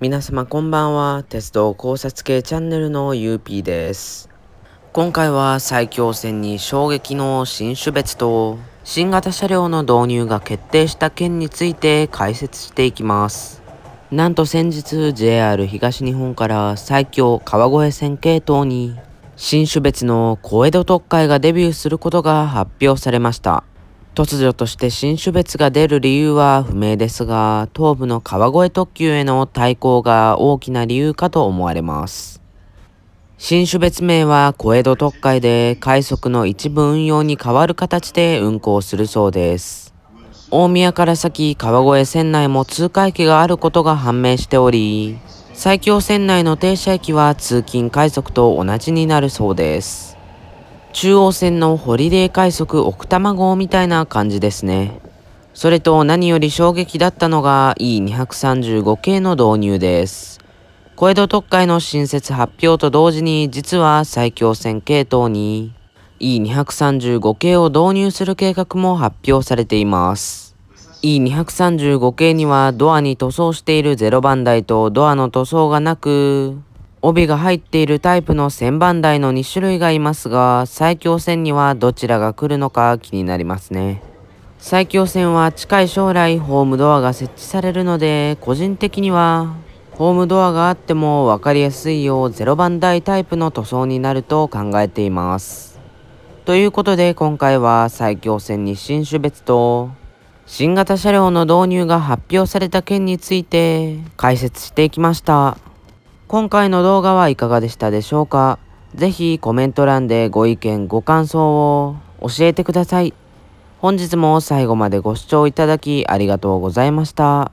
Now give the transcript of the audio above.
皆様こんばんは。鉄道考察系チャンネルの UP です。今回は埼京線に衝撃の新種別と新型車両の導入が決定した件について解説していきます。なんと先日 JR 東日本から埼京川越線系統に新種別の小江戸特快がデビューすることが発表されました。突如として新種別が出る理由は不明ですが、東部の川越特急への対抗が大きな理由かと思われます。新種別名は小江戸特快で快速の一部運用に変わる形で運行するそうです。大宮から先川越線内も通過駅があることが判明しており、埼京線内の停車駅は通勤快速と同じになるそうです。中央線のホリデー快速奥多摩号みたいな感じですね。それと何より衝撃だったのが E235 系の導入です。小江戸特会の新設発表と同時に実は最強線系統に E235 系を導入する計画も発表されています。E235 系にはドアに塗装している0番台とドアの塗装がなく、帯が入っているタイプの1000番台の2種類がいますが最強戦にはどちらが来るのか気になりますね最強戦は近い将来ホームドアが設置されるので個人的にはホームドアがあっても分かりやすいよう0番台タイプの塗装になると考えていますということで今回は最強戦に新種別と新型車両の導入が発表された件について解説していきました。今回の動画はいかがでしたでしょうかぜひコメント欄でご意見ご感想を教えてください。本日も最後までご視聴いただきありがとうございました。